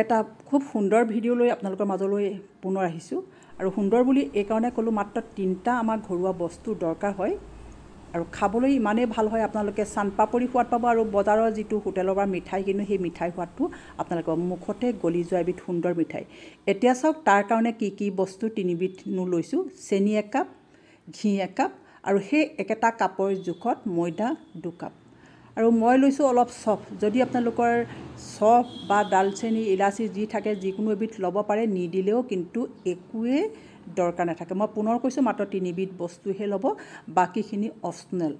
এটা খুব সুন্দৰ ভিডিঅ' লৈ আপোনালোকৰ মাজলৈ পুনৰ আহিছোঁ আৰু সুন্দৰ বুলি এই কাৰণে ক'লোঁ মাত্ৰ তিনিটা আমাৰ ঘৰুৱা বস্তু দৰকাৰ হয় আৰু খাবলৈ ইমানেই ভাল হয় আপোনালোকে চানপাপৰি সোৱাদ পাব আৰু বজাৰৰ যিটো হোটেলৰ পৰা মিঠাই কিনো সেই মিঠাই সোৱাদটো আপোনালোকৰ মুখতে গলি যোৱা এবিধ সুন্দৰ মিঠাই এতিয়া চাওক তাৰ কাৰণে কি কি বস্তু তিনিবিধনো লৈছোঁ চেনি একাপ ঘি একাপ আৰু সেই একেটা কাপৰ জোখত ময়দা দুকাপ আৰু মই লৈছোঁ অলপ চফ যদি আপোনালোকৰ চফ বা ডালচেনি ইলাচি যি থাকে যিকোনো এবিধ ল'ব পাৰে নিদিলেও কিন্তু একোৱে দৰকাৰ নাথাকে মই পুনৰ কৈছোঁ মাত্ৰ তিনিবিধ বস্তুহে ল'ব বাকীখিনি অপচনেল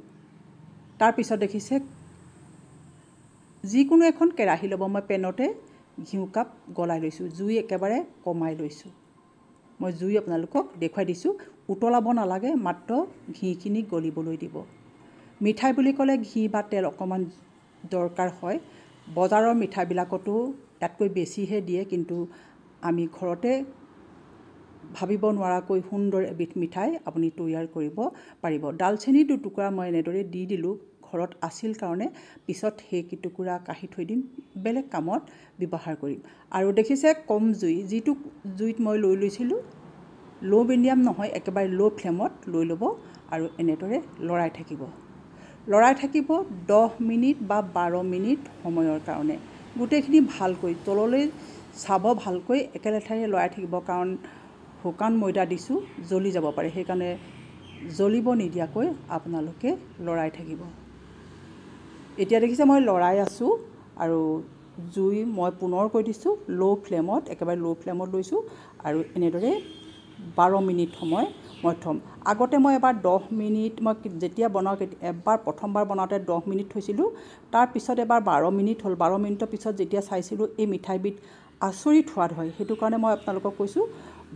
তাৰপিছত দেখিছে যিকোনো এখন কেৰাহী ল'ব মই পেনতে ঘিউকাপ গলাই লৈছোঁ জুই একেবাৰে কমাই লৈছোঁ মই জুই আপোনালোকক দেখুৱাই দিছোঁ উতলাব নালাগে মাত্ৰ ঘিখিনি গলিবলৈ দিব মিঠাই বুলি ক'লে ঘি বা তেল অকণমান দৰকাৰ হয় বজাৰৰ মিঠাইবিলাকতো তাতকৈ বেছিহে দিয়ে কিন্তু আমি ঘৰতে ভাবিব নোৱাৰাকৈ সুন্দৰ এবিধ মিঠাই আপুনি তৈয়াৰ কৰিব পাৰিব ডালচেনি দুটুকুৰা মই এনেদৰে দি দিলোঁ ঘৰত আছিল কাৰণে পিছত সেই কিটুকুৰা কাঢ়ি থৈ দিম বেলেগ কামত ব্যৱহাৰ কৰিম আৰু দেখিছে কম জুই যিটো জুইত মই লৈ লৈছিলোঁ ল' মিডিয়াম নহয় একেবাৰে ল' ফ্লেমত লৈ ল'ব আৰু এনেদৰে লৰাই থাকিব লৰাই থাকিব দহ মিনিট বা বাৰ মিনিট সময়ৰ কাৰণে গোটেইখিনি ভালকৈ তললৈ চাব ভালকৈ একেলেঠাৰে লৰাই থাকিব কাৰণ শুকান ময়দা দিছোঁ জ্বলি যাব পাৰে সেইকাৰণে জ্বলিব নিদিয়াকৈ আপোনালোকে লৰাই থাকিব এতিয়া দেখিছে মই লৰাই আছোঁ আৰু জুই মই পুনৰ কৈ দিছোঁ ল' ফ্লেমত একেবাৰে ল' ফ্লেমত লৈছোঁ আৰু এনেদৰে বাৰ মিনিট সময় মই থ'ম আগতে মই এবাৰ দহ মিনিট মই যেতিয়া বনাওঁ এবাৰ প্ৰথমবাৰ বনাওঁতে দহ মিনিট থৈছিলোঁ তাৰপিছত এবাৰ বাৰ মিনিট হ'ল বাৰ মিনিটৰ পিছত যেতিয়া চাইছিলোঁ এই মিঠাইবিধ আচৰিত সোৱাদ হয় সেইটো কাৰণে মই আপোনালোকক কৈছোঁ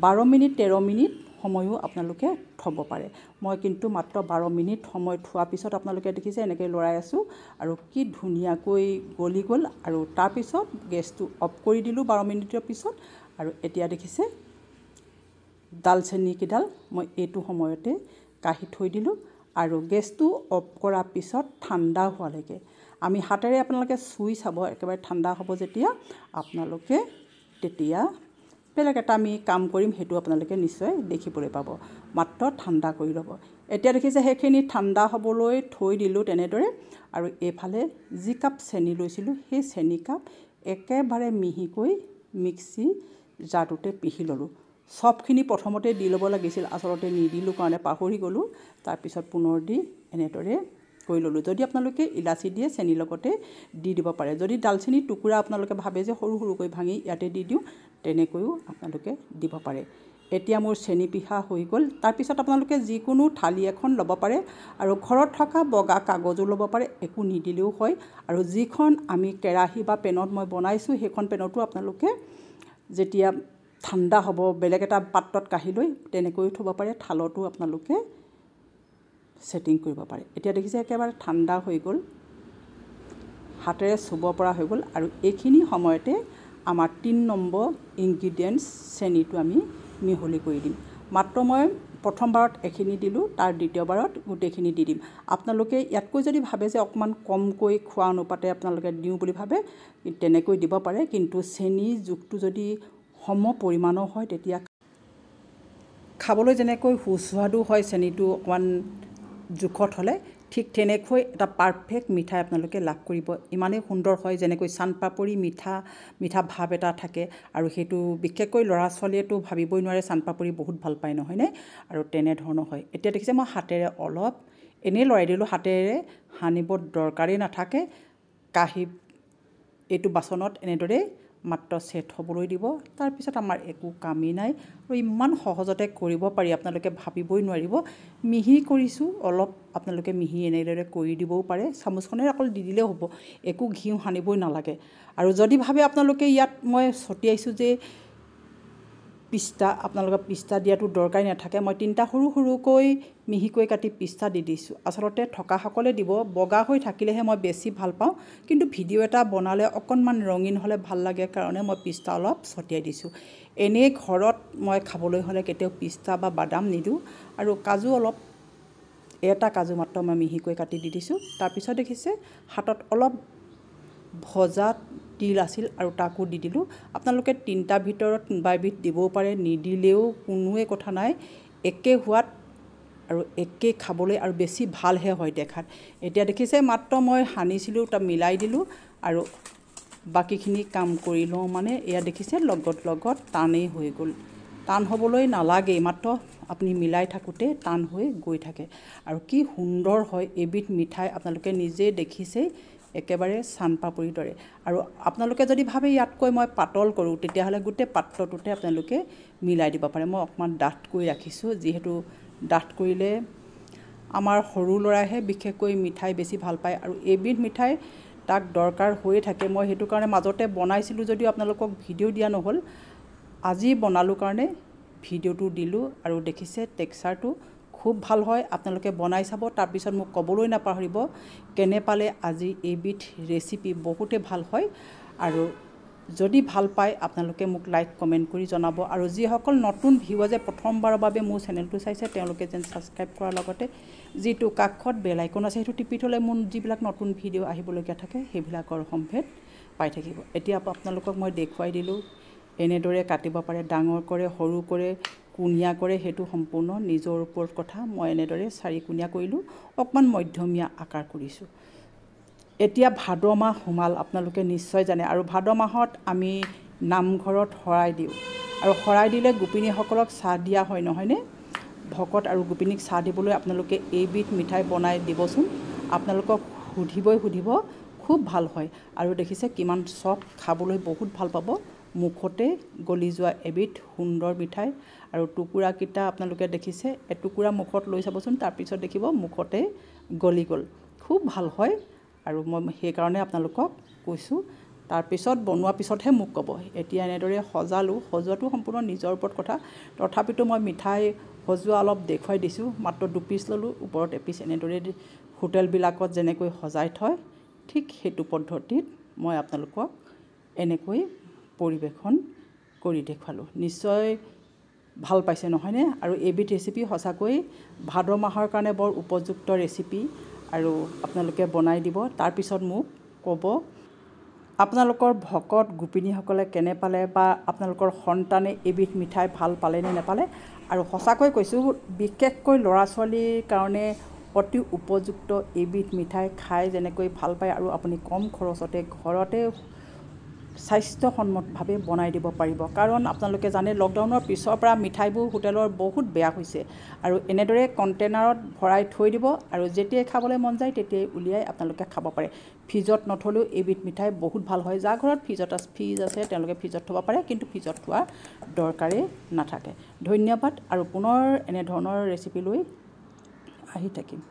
বাৰ মিনিট তেৰ মিনিট সময়ো আপোনালোকে থ'ব পাৰে মই কিন্তু মাত্ৰ বাৰ মিনিট সময় থোৱাৰ পিছত আপোনালোকে দেখিছে এনেকৈ লৰাই আছোঁ আৰু কি ধুনীয়াকৈ গলি গ'ল আৰু তাৰপিছত গেছটো অফ কৰি দিলোঁ বাৰ মিনিটৰ পিছত আৰু এতিয়া দেখিছে ডালচেনিকেইডাল মই এইটো সময়তে কাঢ়ি থৈ দিলোঁ আৰু গেছটো অফ কৰাৰ পিছত ঠাণ্ডা হোৱালৈকে আমি হাতেৰে আপোনালোকে চুই চাব একেবাৰে ঠাণ্ডা হ'ব যেতিয়া আপোনালোকে তেতিয়া বেলেগ এটা আমি কাম কৰিম সেইটো আপোনালোকে নিশ্চয় দেখিবলৈ পাব মাত্ৰ ঠাণ্ডা কৰি ল'ব এতিয়া দেখিছে সেইখিনি ঠাণ্ডা হ'বলৈ থৈ দিলোঁ তেনেদৰে আৰু এইফালে যি কাপ চেনি লৈছিলোঁ সেই চেনিকাপ একেবাৰে মিহিকৈ মিক্সি জাৰটোতে পিহি ল'লোঁ চবখিনি প্ৰথমতে দি ল'ব লাগিছিল আচলতে নিদিলোঁ কাৰণে পাহৰি গ'লোঁ তাৰপিছত পুনৰ দি এনেদৰে কৰি ল'লোঁ যদি আপোনালোকে ইলাচি দিয়ে চেনীৰ লগতে দি দিব পাৰে যদি ডালচেনি টুকুৰা আপোনালোকে ভাবে যে সৰু সৰুকৈ ভাঙি ইয়াতে দি দিওঁ তেনেকৈও আপোনালোকে দিব পাৰে এতিয়া মোৰ চেনী পিহা হৈ গ'ল তাৰপিছত আপোনালোকে যিকোনো থালি এখন ল'ব পাৰে আৰু ঘৰত থকা বগা কাগজো ল'ব পাৰে একো নিদিলেও হয় আৰু যিখন আমি কেৰাহী বা পেনত মই বনাইছোঁ সেইখন পেনতো আপোনালোকে যেতিয়া ঠাণ্ডা হ'ব বেলেগ এটা পাত্ৰত কাঢ়ি লৈ তেনেকৈও থ'ব পাৰে থালতো আপোনালোকে ছেটিং কৰিব পাৰে এতিয়া দেখিছে একেবাৰে ঠাণ্ডা হৈ গ'ল হাতেৰে চুব পৰা হৈ গ'ল আৰু এইখিনি সময়তে আমাৰ তিনি নম্বৰ ইনগ্ৰিডিয়েণ্টছ চেনিটো আমি মিহলি কৰি দিম মাত্ৰ মই প্ৰথমবাৰত এখিনি দিলোঁ তাৰ দ্বিতীয়বাৰত গোটেইখিনি দি দিম আপোনালোকে ইয়াতকৈ যদি ভাবে যে অকণমান কমকৈ খোৱা অনুপাতে আপোনালোকে দিওঁ বুলি ভাবে তেনেকৈ দিব পাৰে কিন্তু চেনি জোখটো যদি সম পৰিমাণৰ হয় তেতিয়া খাবলৈ যেনেকৈ সুস্বাদু হয় চেনিটো অকণমান জোখত হ'লে ঠিক তেনেকৈ এটা পাৰফেক্ট মিঠাই আপোনালোকে লাভ কৰিব ইমানেই সুন্দৰ হয় যেনেকৈ চান পাপৰি মিঠা মিঠা ভাৱ এটা থাকে আৰু সেইটো বিশেষকৈ ল'ৰা ছোৱালীয়েতো ভাবিবই নোৱাৰে চান পাপৰি বহুত ভাল পায় নহয়নে আৰু তেনেধৰণৰ হয় এতিয়া দেখিছে মই হাতেৰে অলপ এনেই লৰাই দিলোঁ হাতেৰে সানিব দৰকাৰেই নাথাকে কাঁহী এইটো বাচনত এনেদৰেই মাত্ৰ ছেট হ'বলৈ দিব তাৰপিছত আমাৰ একো কামেই নাই আৰু ইমান সহজতে কৰিব পাৰি আপোনালোকে ভাবিবই নোৱাৰিব মিহি কৰিছোঁ অলপ আপোনালোকে মিহি এনেদৰে কৰি দিবও পাৰে চামুচখনেৰে অকল দি দিলেও হ'ব একো ঘিউ সানিবই নালাগে আৰু যদি ভাবে আপোনালোকে ইয়াত মই ছটিয়াইছোঁ যে পিষ্টা আপোনালোকে পিষ্টা দিয়াটো দৰকাৰী নাথাকে মই তিনিটা সৰু সৰুকৈ মিহিকৈ কাটি পিষ্টা দি দিছোঁ আচলতে থকাসকলে দিব বগা হৈ থাকিলেহে মই বেছি ভাল পাওঁ কিন্তু ভিডিঅ' এটা বনালে অকণমান ৰঙীন হ'লে ভাল লাগে কাৰণে মই পিষ্টা অলপ ছটিয়াই দিছোঁ এনেই ঘৰত মই খাবলৈ হ'লে কেতিয়াও পিষ্টা বা বাদাম নিদিওঁ আৰু কাজু অলপ এটা কাজু মাত্ৰ মই মিহিকৈ কাটি দি দিছোঁ তাৰপিছত দেখিছে হাতত অলপ ভজাত তিল আছিল আৰু তাকো দি দিলোঁ আপোনালোকে তিনিটা ভিতৰত কোনোবাবিধ দিবও পাৰে নিদিলেও কোনোৱে কথা নাই একে হোৱাত আৰু একে খাবলৈ আৰু বেছি ভালহে হয় দেখাত এতিয়া দেখিছে মাত্ৰ মই সানিছিলোঁ তাত মিলাই দিলোঁ আৰু বাকীখিনি কাম কৰি লওঁ মানে এয়া দেখিছে লগত লগত টানেই হৈ গ'ল টান হ'বলৈ নালাগেই মাত্ৰ আপুনি মিলাই থাকোঁতে টান হৈ গৈ থাকে আৰু কি সুন্দৰ হয় এবিধ মিঠাই আপোনালোকে নিজে দেখিছেই একেবাৰে চানপাপৰিৰ দৰে আৰু আপোনালোকে যদি ভাবে ইয়াতকৈ মই পাতল কৰোঁ তেতিয়াহ'লে গোটেই পাত্ৰটোতে আপোনালোকে মিলাই দিব পাৰে মই অকণমান ডাঠ কৰি ৰাখিছোঁ যিহেতু ডাঠ কৰিলে আমাৰ সৰু ল'ৰাইহে বিশেষকৈ মিঠাই বেছি ভাল পায় আৰু এইবিধ মিঠাই তাক দৰকাৰ হৈয়ে থাকে মই সেইটো কাৰণে মাজতে বনাইছিলোঁ যদিও আপোনালোকক ভিডিঅ' দিয়া নহ'ল আজি বনালোঁ কাৰণে ভিডিঅ'টো দিলোঁ আৰু দেখিছে টেক্সাৰটো খুব ভাল হয় আপোনালোকে বনাই চাব তাৰপিছত মোক ক'বলৈ নাপাহৰিব কেনে পালে আজি এইবিধ ৰেচিপি বহুতে ভাল হয় আৰু যদি ভাল পায় আপোনালোকে মোক লাইক কমেণ্ট কৰি জনাব আৰু যিসকল নতুন ভিউ ভিউৱাজে প্ৰথমবাৰৰ বাবে মোৰ চেনেলটো চাইছে তেওঁলোকে যেন ছাবস্ক্ৰাইব কৰাৰ লগতে যিটো কাষত বেল আইকন আছে সেইটো টিপি থ'লে মোৰ যিবিলাক নতুন ভিডিঅ' আহিবলগীয়া থাকে সেইবিলাকৰ সম্ভেদ পাই থাকিব এতিয়া আপোনালোকক মই দেখুৱাই দিলোঁ এনেদৰে কাটিব পাৰে ডাঙৰ কৰে সৰু কৰে কুঁহিয়া কৰে সেইটো সম্পূৰ্ণ নিজৰ ওপৰত কথা মই এনেদৰে চাৰি চাৰিকুণীয়া কৰিলোঁ অকণমান মধ্যমীয়া আকাৰ কৰিছোঁ এতিয়া ভাদ মাহ সোমাল আপোনালোকে নিশ্চয় জানে আৰু ভাদ মাহত আমি নামঘৰত শৰাই দিওঁ আৰু শৰাই দিলে গোপিনীসকলক চাহ দিয়া হয় নহয়নে ভকত আৰু গোপিনীক চাহ দিবলৈ আপোনালোকে এইবিধ মিঠাই বনাই দিবচোন আপোনালোকক সুধিবই সুধিব খুব ভাল হয় আৰু দেখিছে কিমান চব খাবলৈ বহুত ভাল পাব মুখতে গলি যোৱা এবিধ সুন্দৰ মিঠাই আৰু টুকুৰাকেইটা আপোনালোকে দেখিছে এটুকুৰা মুখত লৈ চাবচোন তাৰপিছত দেখিব মুখতে গলি গ'ল খুব ভাল হয় আৰু মই সেইকাৰণে আপোনালোকক কৈছোঁ তাৰপিছত বনোৱা পিছতহে মোক ক'ব এতিয়া এনেদৰে সজালোঁ সজোৱাটো সম্পূৰ্ণ নিজৰ ওপৰত কথা তথাপিতো মই মিঠাই সজোৱা অলপ দেখুৱাই দিছোঁ মাত্ৰ দুপিচ ল'লোঁ ওপৰত এপিচ এনেদৰে হোটেলবিলাকত যেনেকৈ সজাই থয় ঠিক সেইটো পদ্ধতিত মই আপোনালোকক এনেকৈ পৰিৱেশন কৰি দেখুৱালোঁ নিশ্চয় ভাল পাইছে নহয়নে আৰু এবিধ ৰেচিপি সঁচাকৈ ভাদ মাহৰ কাৰণে বৰ উপযুক্ত ৰেচিপি আৰু আপোনালোকে বনাই দিব তাৰপিছত মোক ক'ব আপোনালোকৰ ভকত গোপিনীসকলে কেনে পালে বা আপোনালোকৰ সন্তানে এইবিধ মিঠাই ভাল পালে নে নেপালে আৰু সঁচাকৈ কৈছোঁ বিশেষকৈ ল'ৰা ছোৱালীৰ কাৰণে অতি উপযুক্ত এইবিধ মিঠাই খাই যেনেকৈ ভাল পায় আৰু আপুনি কম খৰচতে ঘৰতে স্বাস্থ্যসন্মতভাৱে বনাই দিব পাৰিব কাৰণ আপোনালোকে জানে লকডাউনৰ পিছৰ পৰা মিঠাইবোৰ হোটেলৰ বহুত বেয়া হৈছে আৰু এনেদৰে কণ্টেইনাৰত ভৰাই থৈ দিব আৰু যেতিয়াই খাবলৈ মন যায় তেতিয়াই উলিয়াই আপোনালোকে খাব পাৰে ফ্ৰিজত নথলেও এইবিধ মিঠাই বহুত ভাল হয় যাৰ ঘৰত ফ্ৰিজত আছে ফ্ৰিজ আছে তেওঁলোকে ফ্ৰিজত থ'ব পাৰে কিন্তু ফ্ৰিজত থোৱা দৰকাৰেই নাথাকে ধন্যবাদ আৰু পুনৰ এনেধৰণৰ ৰেচিপি লৈ আহি থাকিম